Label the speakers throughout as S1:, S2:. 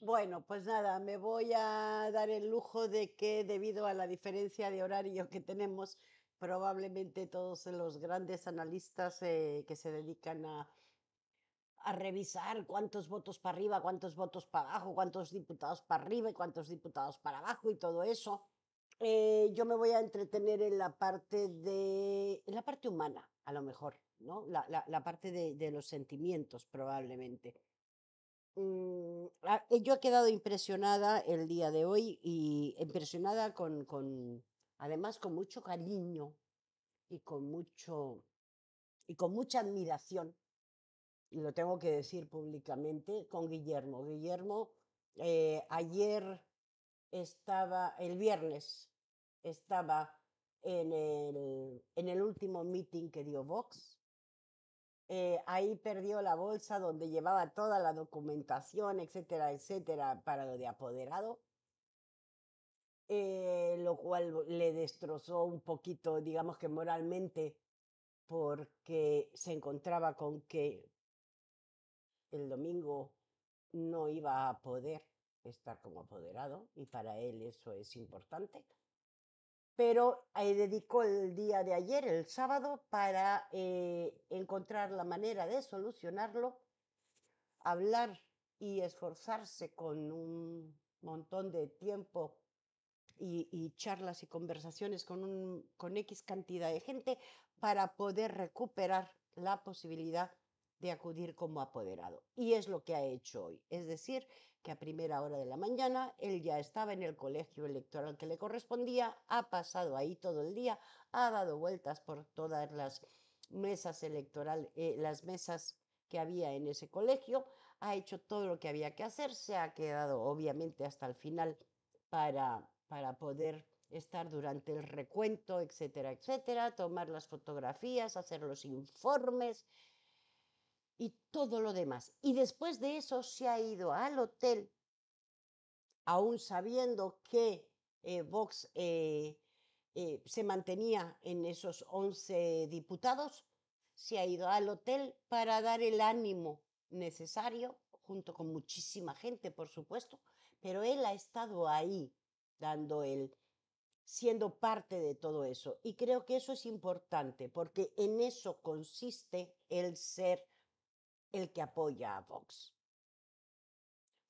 S1: Bueno, pues nada, me voy a dar el lujo de que debido a la diferencia de horario que tenemos, probablemente todos los grandes analistas eh, que se dedican a, a revisar cuántos votos para arriba, cuántos votos para abajo, cuántos diputados para arriba y cuántos diputados para abajo y todo eso. Eh, yo me voy a entretener en la parte de la parte humana, a lo mejor, ¿no? La, la, la parte de, los sentimientos, probablemente. Mm, ah, eh, yo he quedado impresionada el día de hoy y impresionada con, además con mucho cariño y con mucho y con mucha admiración y lo tengo que decir públicamente con Guillermo Guillermo eh, ayer estaba el viernes estaba en en el último meeting que dio Vox eh, ahí perdió la bolsa donde llevaba toda la documentación, etcétera, etcétera, para lo de apoderado, eh, lo cual le destrozó un poquito, digamos que moralmente, porque se encontraba con que el domingo no iba a poder estar como apoderado y para él eso es importante pero eh, dedicó el día de ayer, el sábado, para eh, encontrar la manera de solucionarlo, hablar y esforzarse con un montón de tiempo y, charlas y conversaciones con, un, con X cantidad de gente para poder recuperar la posibilidad de acudir como apoderado. Y es lo que ha hecho hoy. Es decir, que a primera hora de la mañana él ya estaba en el colegio electoral que le correspondía, ha pasado ahí todo el día, ha dado vueltas por todas las mesas electoral eh, las mesas que había en ese colegio, ha hecho todo lo que había que hacer, se ha quedado obviamente hasta el final para, para poder estar durante el recuento, etcétera, etcétera, tomar las fotografías, hacer los informes, y todo lo demás. Y después de eso se ha ido al hotel, aún sabiendo que eh, Vox eh, eh, se mantenía en esos 11 diputados, se ha ido al hotel para dar el ánimo necesario, junto con muchísima gente, por supuesto, pero él ha estado ahí dando el siendo parte de todo eso. Y creo que eso es importante, porque en eso consiste el ser el que apoya a Vox.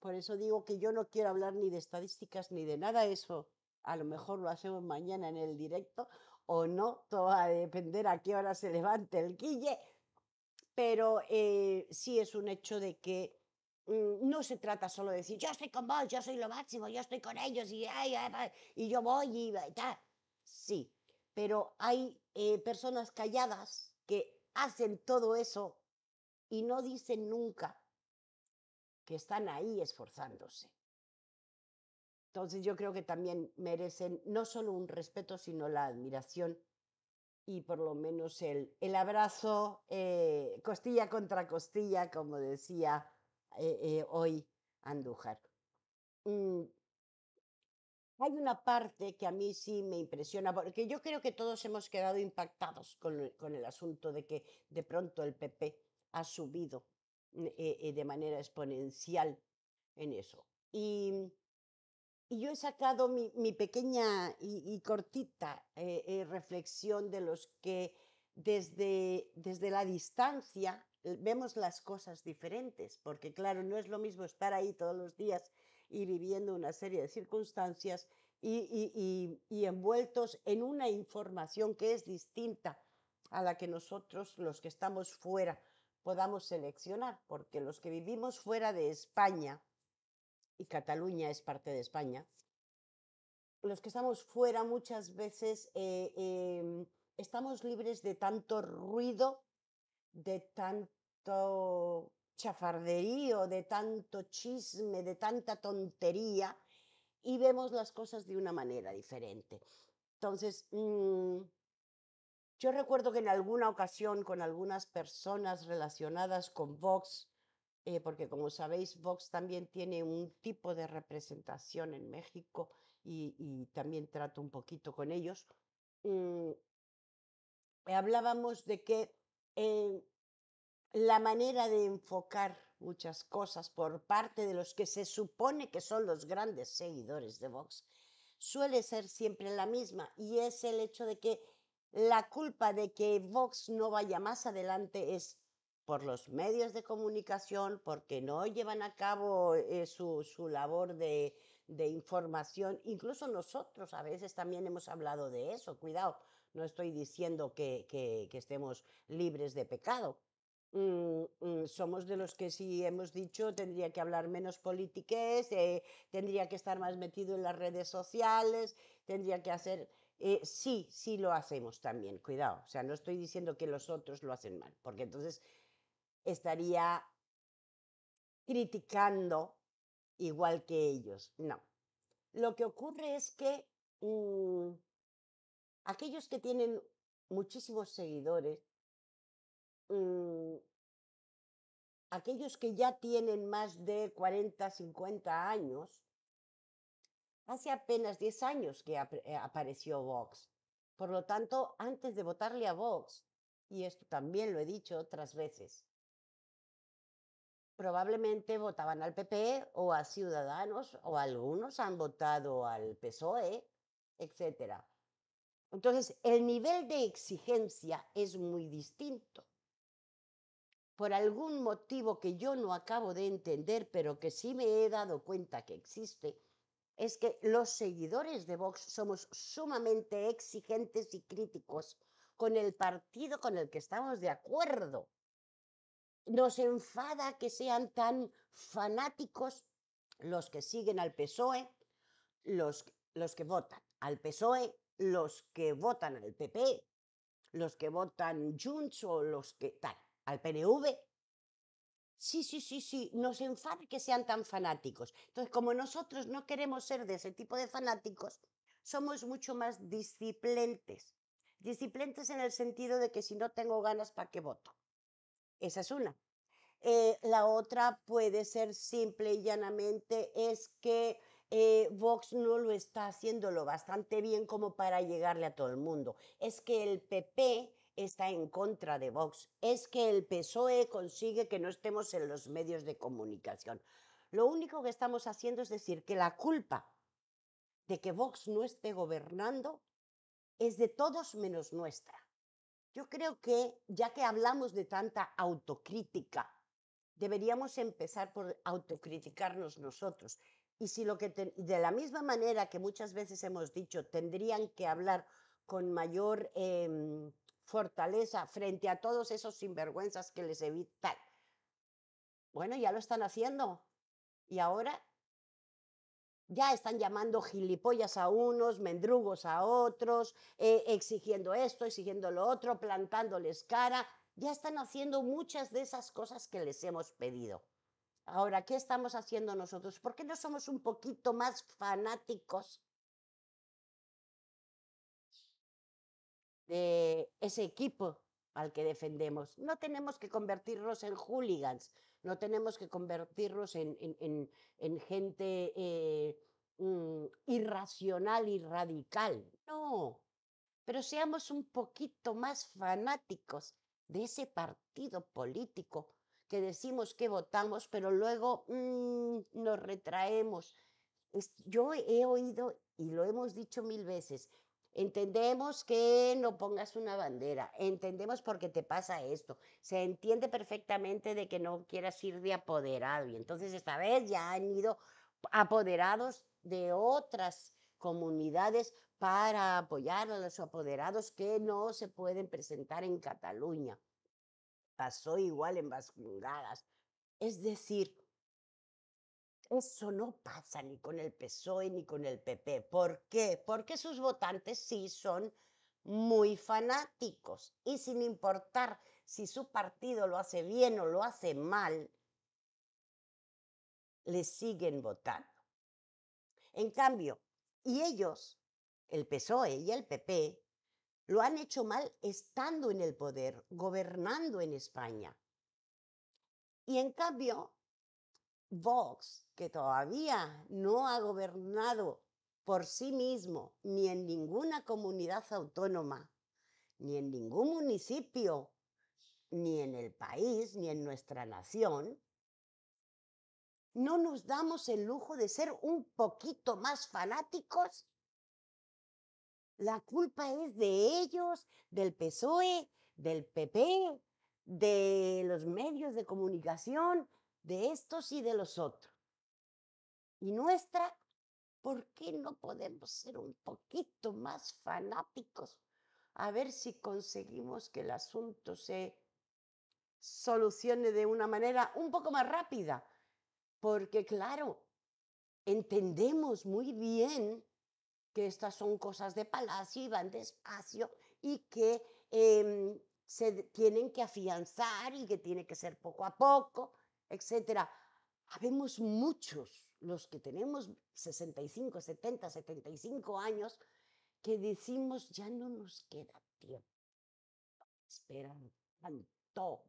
S1: Por eso digo que yo no quiero hablar ni de estadísticas ni de nada de eso. A lo mejor lo hacemos mañana en el directo o no, todo va a depender a qué hora se levante el guille. Pero eh, sí es un hecho de que mm, no se trata solo de decir yo estoy con vos, yo soy lo máximo, yo estoy con ellos y, y yo voy y, y tal. Sí, pero hay eh, personas calladas que hacen todo eso y no dicen nunca que están ahí esforzándose. Entonces yo creo que también merecen no solo un respeto, sino la admiración y por lo menos el, el abrazo eh, costilla contra costilla, como decía eh, eh, hoy Andújar. Mm. Hay una parte que a mí sí me impresiona, porque yo creo que todos hemos quedado impactados con el asunto de que de pronto el PP ha subido eh, eh, de manera exponencial en eso. Y, yo he sacado mi, pequeña y, cortita eh, reflexión de los que desde, desde la distancia vemos las cosas diferentes, porque claro, no es lo mismo estar ahí todos los días y viviendo una serie de circunstancias y, envueltos en una información que es distinta a la que nosotros, los que estamos fuera, podamos seleccionar, porque los que vivimos fuera de España, y Cataluña es parte de España, los que estamos fuera muchas veces eh, em, estamos libres de tanto ruido, de tanto chafarderío, de tanto chisme, de tanta tontería, y vemos las cosas de una manera diferente. Entonces, mm, yo recuerdo que en alguna ocasión con algunas personas relacionadas con Vox, eh, porque como sabéis, Vox también tiene un tipo de representación en México y, también trato un poquito con ellos, mm, hablábamos de que eh, la manera de enfocar muchas cosas por parte de los que se supone que son los grandes seguidores de Vox suele ser siempre la misma y es el hecho de que la culpa de que Vox no vaya más adelante es por los medios de comunicación, porque no llevan a cabo eh, su, labor de, información. Incluso nosotros a veces también hemos hablado de eso. Cuidado, no estoy diciendo que, estemos libres de pecado. Mm, mm, somos de los que sí hemos dicho tendría que hablar menos politiques, eh, tendría que estar más metido en las redes sociales, tendría que hacer... Eh, sí, sí lo hacemos también, cuidado. O sea, no estoy diciendo que los otros lo hacen mal, porque entonces estaría criticando igual que ellos. No. Lo que ocurre es que mm, aquellos que tienen muchísimos seguidores, mm, aquellos que ya tienen más de 40, 50 años, hace apenas 10 años que eh, apareció Vox. Por lo tanto, antes de votarle a Vox, y esto también lo he dicho otras veces, probablemente votaban al PP e o a Ciudadanos o algunos han votado al PSOE, etc. Entonces, el nivel de exigencia es muy distinto. Por algún motivo que yo no acabo de entender, pero que sí me he dado cuenta que existe, es que los seguidores de Vox somos sumamente exigentes y críticos con el partido con el que estamos de acuerdo. Nos enfada que sean tan fanáticos los que siguen al PSOE, los, los que votan al PSOE, los que votan al PP, los que votan Junts o los que tal, al PNV. Sí, sí, sí, sí, nos enfadan que sean tan fanáticos. Entonces, como nosotros no queremos ser de ese tipo de fanáticos, somos mucho más disciplentes. Disciplentes en el sentido de que si no tengo ganas, ¿para qué voto? Esa es una. Eh, la otra puede ser simple y llanamente es que eh, Vox no lo está haciéndolo bastante bien como para llegarle a todo el mundo. Es que el PP está en contra de Vox es que el PSOE consigue que no estemos en los medios de comunicación. Lo único que estamos haciendo es decir que la culpa de que Vox no esté gobernando es de todos menos nuestra. Yo creo que ya que hablamos de tanta autocrítica, deberíamos empezar por autocriticarnos nosotros. Y si lo que de la misma manera que muchas veces hemos dicho, tendrían que hablar con mayor em, fortaleza frente a todos esos sinvergüenzas que les evitan. Bueno, ya lo están haciendo. Y ahora ya están llamando gilipollas a unos, mendrugos a otros, eh, exigiendo esto, exigiendo lo otro, plantándoles cara. Ya están haciendo muchas de esas cosas que les hemos pedido. Ahora, ¿qué estamos haciendo nosotros? ¿Por qué no somos un poquito más fanáticos de ese equipo al que defendemos. No tenemos que convertirnos en hooligans, no tenemos que convertirnos en, en, gente eh, mm, irracional y radical. No, pero seamos un poquito más fanáticos de ese partido político que decimos que votamos, pero luego mm, nos retraemos. yo he oído, y lo hemos dicho mil veces, entendemos que no pongas una bandera, entendemos por qué te pasa esto, se entiende perfectamente de que no quieras ir de apoderado y entonces esta vez ya han ido apoderados de otras comunidades para apoyar a los apoderados que no se pueden presentar en Cataluña. Pasó igual en Vascungadas. Es decir, eso no pasa ni con el PSOE ni con el PP. ¿Por qué? Porque sus votantes sí son muy fanáticos y sin importar si su partido lo hace bien o lo hace mal, le siguen votando. En cambio, y ellos, el PSOE y el PP, lo han hecho mal estando en el poder, gobernando en España. Y en cambio, Vox, que todavía no ha gobernado por sí mismo, ni en ninguna comunidad autónoma, ni en ningún municipio, ni en el país, ni en nuestra nación, no nos damos el lujo de ser un poquito más fanáticos. La culpa es de ellos, del PSOE, del PP, de los medios de comunicación, de estos y de los otros. Y nuestra, ¿por qué no podemos ser un poquito más fanáticos? A ver si conseguimos que el asunto se solucione de una manera un poco más rápida. Porque claro, entendemos muy bien que estas son cosas de palacio y van despacio y que em, se tienen que afianzar y que tiene que ser poco a poco etcétera. Habemos muchos, los que tenemos 65, 70, 75 años, que decimos ya no nos queda tiempo. Esperan tanto.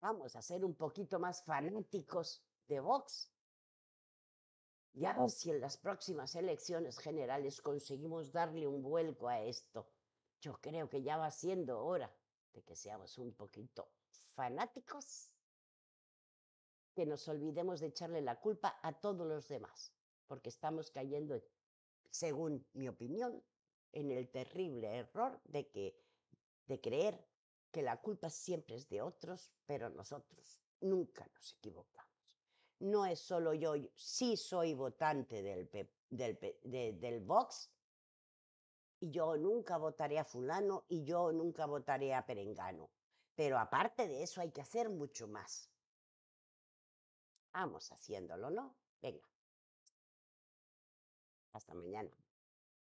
S1: Vamos a ser un poquito más fanáticos de Vox. Ya si en las próximas elecciones generales conseguimos darle un vuelco a esto. Yo creo que ya va siendo hora de que seamos un poquito fanáticos que nos olvidemos de echarle la culpa a todos los demás, porque estamos cayendo, según mi opinión, en el terrible error de que de creer que la culpa siempre es de otros, pero nosotros nunca nos equivocamos. No es solo yo, sí soy votante del, del, del Vox, y yo nunca votaré a fulano y yo nunca votaré a Perengano. Pero aparte de eso hay que hacer mucho más. Vamos haciéndolo, ¿no? Venga. Hasta mañana.